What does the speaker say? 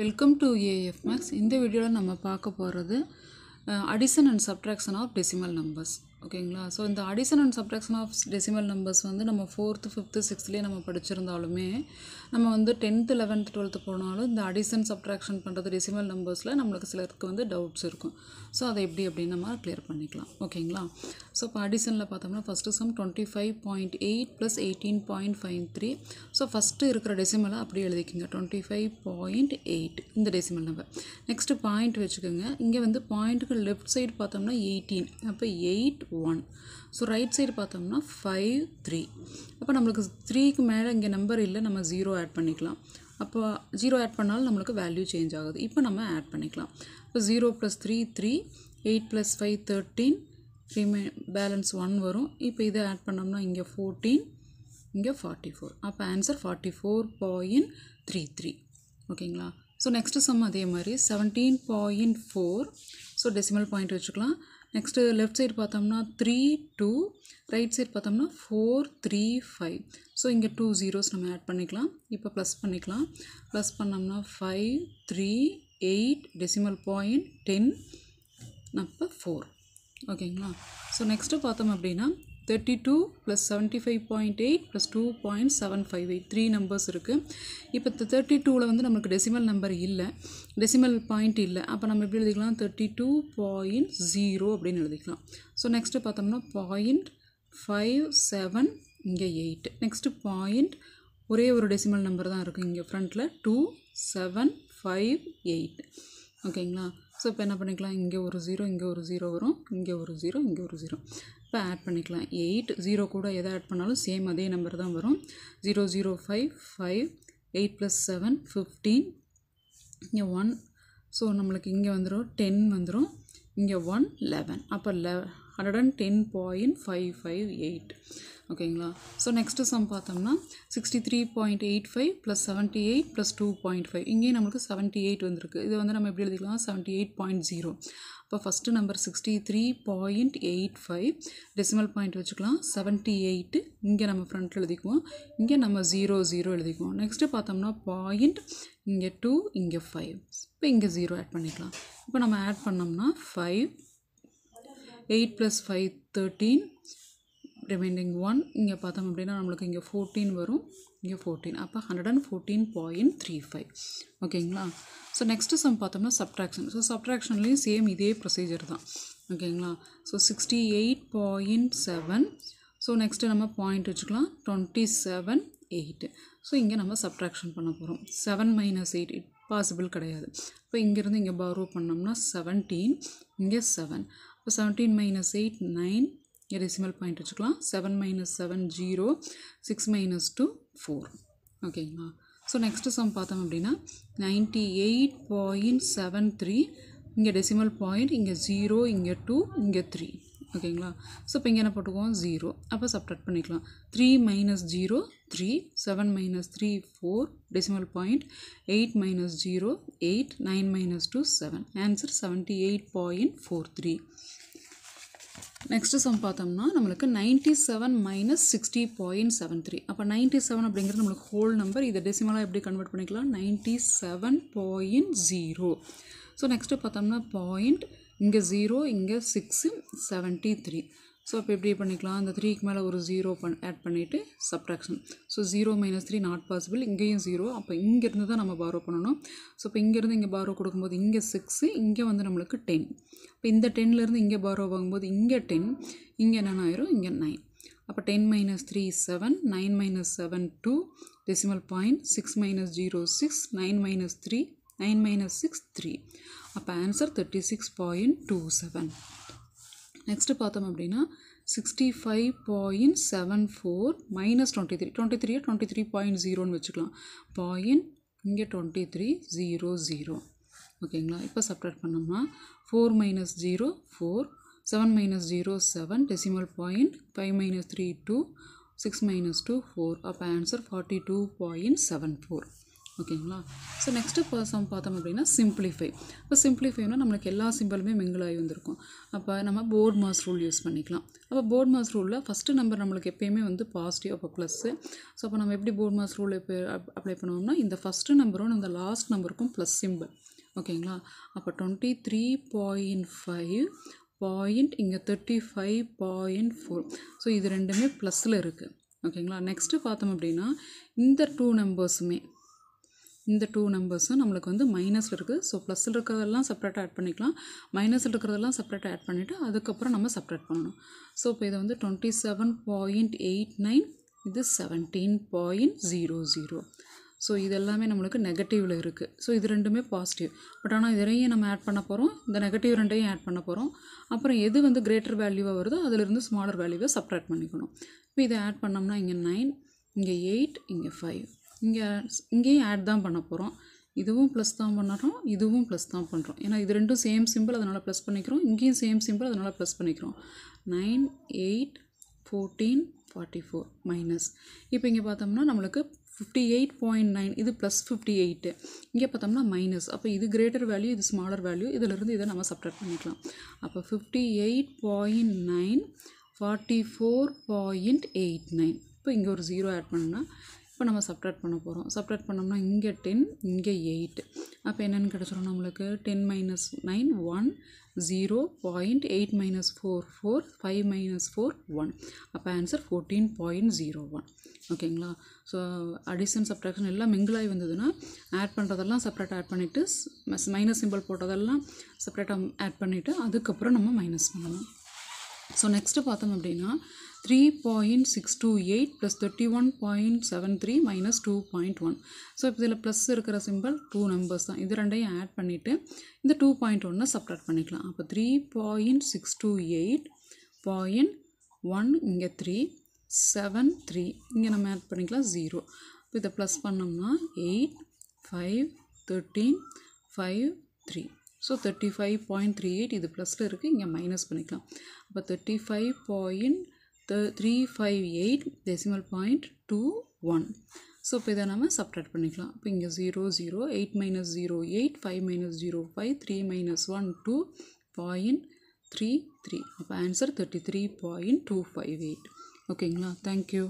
welcome to AF maths இந்த வீடியோவில் நம்ம பார்க்க போகிறது addition and subtraction of decimal numbers ஓகேங்களா ஸோ இந்த addition and subtraction of decimal numbers வந்து நம்ம ஃபோர்த்து ஃபிஃப்த்து சிக்ஸ்த்லேயே நம்ம படிச்சிருந்தாலுமே நம்ம வந்து டென்த்து லெவன்த் டுவெல்த்து போனாலும் இந்த அடிஷன் சப்ராக்ஷன் பண்ணுறது டெசிமல் நம்பர்ஸில் நம்மளுக்கு சிலருக்கு வந்து டவுட்ஸ் இருக்கும் ஸோ அதை எப்படி அப்படின்னு நம்ம கிளியர் பண்ணிக்கலாம் ஓகேங்களா ஸோ இப்போ அடிஷனில் பார்த்தோம்னா first sum twenty five point eight plus eighteen point five three so first இருக்கிற டெசிமலை அப்படி எழுதிக்கோங்க டுவெண்ட்டி ஃபைவ் பாயிண்ட் எயிட் இந்த டெசிமல் நம்பர் நெக்ஸ்ட்டு பாயிண்ட் வச்சுக்கோங்க இங்கே வந்து பாயிண்ட்டுக்கு லெஃப்ட் சைடு பார்த்தோம்னா எயிட்டீன் அப்போ eight one so right side பார்த்தோம்னா ஃபைவ் த்ரீ அப்போ நம்மளுக்கு த்ரீக்கு மேலே இங்கே நம்பர் இல்லை நம்ம ஜீரோ ஆட் பண்ணிக்கலாம் அப்போ ஜீரோ ஆட் பண்ணாலும் நம்மளுக்கு வேல்யூ சேஞ்ச் ஆகுது இப்போ நம்ம ஆட் பண்ணிக்கலாம் இப்போ zero plus three three eight plus five thirteen ரிமே பேலன்ஸ் ஒன் வரும் இப்போ இதை ஆட் பண்ணோம்னா இங்கே ஃபோர்டீன் இங்கே ஃபார்ட்டி ஃபோர் அப்போ answer forty four point three three ஓகேங்களா ஸோ நெக்ஸ்ட்டு சம் அதே மாதிரி seventeen point four so decimal point வச்சுக்கலாம் நெக்ஸ்ட்டு லெஃப்ட் சைடு பார்த்தோம்னா த்ரீ டூ ரைட் சைடு பார்த்தோம்னா ஃபோர் த்ரீ ஃபைவ் ஸோ இங்கே டூ ஜீரோஸ் நம்ம ஆட் பண்ணிக்கலாம் இப்போ ப்ளஸ் பண்ணிக்கலாம் ப்ளஸ் பண்ணோம்னா five three eight decimal point ten அப்போ ஃபோர் ஓகேங்களா ஸோ நெக்ஸ்ட்டு பார்த்தோம் அப்படின்னா thirty two plus seventy five point eight plus two point seven five eight three numbers இருக்குது இப்போ தேர்ட்டி டூவில் வந்து நம்மளுக்கு டெசிமல் நம்பர் இல்லை டெசிமல் பாயிண்ட் இல்லை அப்போ நம்ம எப்படி எழுதிக்கலாம் தேர்ட்டி டூ பாயிண்ட் ஜீரோ அப்படின்னு எழுதிக்கலாம் ஸோ நெக்ஸ்ட்டு பார்த்தோம்னா பாயிண்ட் ஃபைவ் செவன் இங்கே எயிட் நெக்ஸ்ட்டு பாயிண்ட் ஒரே ஒரு டெசிமல் நம்பர் தான் இருக்குது இங்கே ஃப்ரண்ட்டில் டூ செவன் ஃபைவ் எயிட் ஓகேங்களா ஸோ இப்போ என்ன பண்ணிக்கலாம் இங்கே ஒரு ஜீரோ இங்கே ஒரு ஜீரோ வரும் இங்கே ஒரு ஜீரோ இங்கே ஒரு ஜீரோ இப்போ ஆட் பண்ணிக்கலாம் எயிட் ஜீரோ கூட எதை ஆட் பண்ணாலும் சேம் அதே நம்பர் தான் வரும் zero zero five five eight plus seven fifteen இங்கே ஒன் ஸோ நம்மளுக்கு இங்கே வந்துடும் டென் வந்துடும் இங்கே ஒன் லெவன் அப்போ லெ hundred and ten point five five eight ஓகேங்களா ஸோ நெக்ஸ்ட்டு சம் பார்த்தோம்னா sixty three point eight five plus seventy eight plus two point five இங்கேயும் நம்மளுக்கு செவன்ட்டி எயிட் வந்திருக்கு இது வந்து நம்ம எப்படி எழுதிக்கலாம் செவன்ட்டி எயிட் பாயிண்ட் ஜீரோ இப்போ first number sixty three point eight five decimal point வச்சுக்கலாம் செவன்ட்டி எயிட்டு இங்கே நம்ம ஃப்ரண்ட்டில் எழுதிக்குவோம் இங்கே நம்ம ஜீரோ ஜீரோ எழுதிக்குவோம் நெக்ஸ்ட்டு பார்த்தோம்னா பாயிண்ட் இங்கே டூ இங்கே ஃபைவ் இப்போ இங்கே ஜீரோ ஆட் பண்ணிக்கலாம் இப்போ நம்ம ஆட் பண்ணோம்னா five eight plus five thirteen remaining one இங்கே பார்த்தோம் அப்படின்னா நம்மளுக்கு இங்கே ஃபோர்டீன் வரும் இங்கே ஃபோர்டீன் அப்போ hundred and fourteen point three five ஓகேங்களா ஸோ நெக்ஸ்ட்டு சம் பார்த்தோம்னா சப்ட்ராக்ஷன் ஸோ சப்ட்ராக்ஷன்லேயும் சேம் இதே ப்ரொசீஜர் தான் ஓகேங்களா so sixty eight point seven so next நம்ம பாயிண்ட் வச்சுக்கலாம் டுவெண்ட்டி செவன் எயிட்டு ஸோ இங்கே நம்ம சப்ட்ராக்ஷன் பண்ண போகிறோம் seven minus eight it possible கிடையாது இப்போ இங்கேருந்து இங்கே பரோ பண்ணோம்னா செவன்டீன் இங்கே செவன் இப்போ seventeen minus eight nine decimal point வச்சுக்கலாம் seven minus seven zero six minus two four ஓகேங்களா ஸோ நெக்ஸ்ட்டு சம் பார்த்தோம் அப்படின்னா ninety eight point seven three இங்கே டெசிமல் பாயிண்ட் இங்கே ஜீரோ இங்கே டூ இங்கே த்ரீ ஓகேங்களா ஸோ இப்போ இங்கே என்ன போட்டுக்குவோம் ஜீரோ அப்போ சப்ட்ராக்ட் பண்ணிக்கலாம் three minus zero three seven minus three four decimal point eight minus zero eight nine minus two seven answer seventy eight point four three next sum பார்த்தோம்னா நம்மளுக்கு ninety seven minus sixty point seven three அப்போ ninety seven அப்படிங்கிறது நம்மளுக்கு whole number இதை டெசிமலாக எப்படி convert பண்ணிக்கலாம் ninety seven point zero so next பார்த்தோம்னா பாயிண்ட் இங்கே ஜீரோ இங்கே சிக்ஸு செவன்ட்டி த்ரீ ஸோ அப்போ எப்படி பண்ணிக்கலாம் அந்த த்ரீக்கு மேலே ஒரு ஜீரோ பண் ஆட் பண்ணிவிட்டு subtraction so zero minus three not possible இங்கேயும் ஜீரோ அப்போ இங்கேருந்து தான் நம்ம பாரோ பண்ணணும் ஸோ இப்போ இங்கேருந்து இங்கே பாரோ கொடுக்கும்போது இங்கே சிக்ஸு இங்கே வந்து நம்மளுக்கு டென் இப்போ இந்த டென்லேருந்து இங்கே பாரோ வாங்கும்போது இங்கே டென் இங்கே என்னென்ன ஆயிரும் இங்கே நைன் அப்போ ten minus three seven nine minus seven two decimal point six minus zero six nine minus three nine minus six three அப்போ answer thirty six point two seven next பார்த்தோம் அப்படின்னா sixty five point seven four minus twenty three twenty three twenty three point ஜீரோன்னு வச்சுக்கலாம் point இங்கே twenty three zero zero ஓகேங்களா இப்போ separate பண்ணோம்னா four minus zero four seven minus zero seven decimal point five minus three two six minus two four அப்போ answer forty two point seven four ஓகேங்களா so next sum பார்த்தோம் அப்படின்னா simplify இப்போ சிம்பிளிஃபைனா நம்மளுக்கு எல்லா சிம்பிளுமே மிங்கிள் ஆகி வந்திருக்கும் அப்போ நம்ம போர்ட் மாஸ் ரூல் யூஸ் பண்ணிக்கலாம் அப்போ போர்ட் மாஸ் ரூலில் ஃபஸ்ட்டு நம்பர் நம்மளுக்கு எப்போயுமே வந்து பாசிட்டிவ் அப்போ ப்ளஸ்ஸு ஸோ அப்போ நம்ம எப்படி போர்ட் மாஸ் ரூல் இப்போ அப்ளை பண்ணுவோம்னா இந்த ஃபஸ்ட்டு நம்பரும் இந்த லாஸ்ட் நம்பருக்கும் ப்ளஸ் சிம்பிள் ஓகேங்களா அப்போ twenty three point five point இங்கே thirty five point four so இது ரெண்டுமே ப்ளஸில் இருக்குது ஓகேங்களா நெக்ஸ்ட்டு பார்த்தோம் அப்படின்னா இந்த டூ நம்பர்ஸுமே இந்த டூ நம்பர்ஸும் நம்மளுக்கு வந்து மைனஸில் இருக்குது ஸோ ப்ளஸ்ஸில் இருக்கிறதெல்லாம் செப்பரேட்டாக ஆட் பண்ணிக்கலாம் மைனஸில் இருக்கிறதெல்லாம் செப்பரேட்டாக ஆட் பண்ணிவிட்டு அதுக்கப்புறம் நம்ம செப்பரேட் பண்ணணும் ஸோ இப்போ இதை வந்து twenty seven point eight nine இது seventeen point zero zero so இது எல்லாமே நம்மளுக்கு நெகட்டிவில் இருக்குது ஸோ இது ரெண்டுமே பாசிட்டிவ் பட் ஆனால் இதையும் நம்ம ஆட் பண்ண போகிறோம் இந்த நெகட்டிவ் ரெண்டையும் ஆட் பண்ண போகிறோம் அப்புறம் எது வந்து கிரேட்டர் வேல்யூவாக வருதோ அதிலிருந்து ஸ்மாலர் வேல்யூவை செப்ரேட் பண்ணிக்கணும் இப்போ இதை ஆட் பண்ணோம்னா இங்கே நைன் இங்கே எயிட் இங்கே ஃபைவ் இங்கே இங்கேயும் ஆட் தான் பண்ண போகிறோம் இதுவும் ப்ளஸ் தான் பண்ணுறோம் இதுவும் ப்ளஸ் தான் பண்ணுறோம் ஏன்னா இது ரெண்டும் சேம் சிம்பிள் அதனால் ப்ளஸ் பண்ணிக்கிறோம் இங்கேயும் சேம் சிம்பிள் அதனால் ப்ளஸ் பண்ணிக்கிறோம் nine eight fourteen forty four minus இப்போ இங்கே பார்த்தோம்னா நம்மளுக்கு ஃபிஃப்டி எயிட் பாயிண்ட் நைன் இது ப்ளஸ் ஃபிஃப்டி எயிட்டு இங்கே பார்த்தோம்னா மைனஸ் அப்போ இது கிரேட்டர் வேல்யூ இது ஸ்மாலர் வேல்யூ இதிலிருந்து இதை நம்ம சப்ராக்ட் பண்ணிக்கலாம் அப்போ fifty eight point nine forty four point eight nine இப்போ இங்கே ஒரு ஜீரோ ஆட் பண்ணால் இப்போ நம்ம சப்ட்ராக்ட் பண்ண போகிறோம் சப்ட்ராக்ட் பண்ணோம்னா இங்கே டென் இங்கே எயிட் அப்போ என்னென்னு கிடச்சிரும் நம்மளுக்கு ten minus nine one zero point eight minus four four five minus four one அப்போ answer fourteen point zero one ஓகேங்களா ஸோ அடிஷன் சப்ட்ராக்ஷன் எல்லாம் மிங்கிளாகி வந்ததுன்னா ஆட் பண்ணுறதெல்லாம் செப்ரேட் ஆட் பண்ணிவிட்டு மைனஸ் சிம்பிள் போட்டதெல்லாம் செப்ரேட்டாக ஆட் பண்ணிவிட்டு அதுக்கப்புறம் நம்ம மைனஸ் பண்ணணும் ஸோ நெக்ஸ்ட்டு பார்த்தோம் அப்படின்னா three point six two eight plus thirty one point seven three minus two point one so இப்போ இதில் ப்ளஸ் இருக்கிற சிம்பிள் டூ நம்பர்ஸ் தான் இது ரெண்டையும் ஆட் பண்ணிவிட்டு இந்த டூ பாயிண்ட் ஒன்னை சப்ராக்ட் பண்ணிக்கலாம் அப்போ three point six two eight point one இங்கே த்ரீ செவன் த்ரீ இங்கே நம்ம ஆட் பண்ணிக்கலாம் ஜீரோ இப்போ இதை ப்ளஸ் பண்ணோம்னா eight five thirteen five three so thirty five point three eight இது ப்ளஸில் இருக்குது இங்கே மைனஸ் பண்ணிக்கலாம் அப்போ thirty five point three five eight decimal point two one so இப்போ இதை நம்ம சப்ட்ராக்ட் பண்ணிக்கலாம் இப்போ இங்கே zero zero eight minus zero eight five minus zero five three minus one two point three three அப்போ answer thirty three point two five eight ஓகேங்களா thank you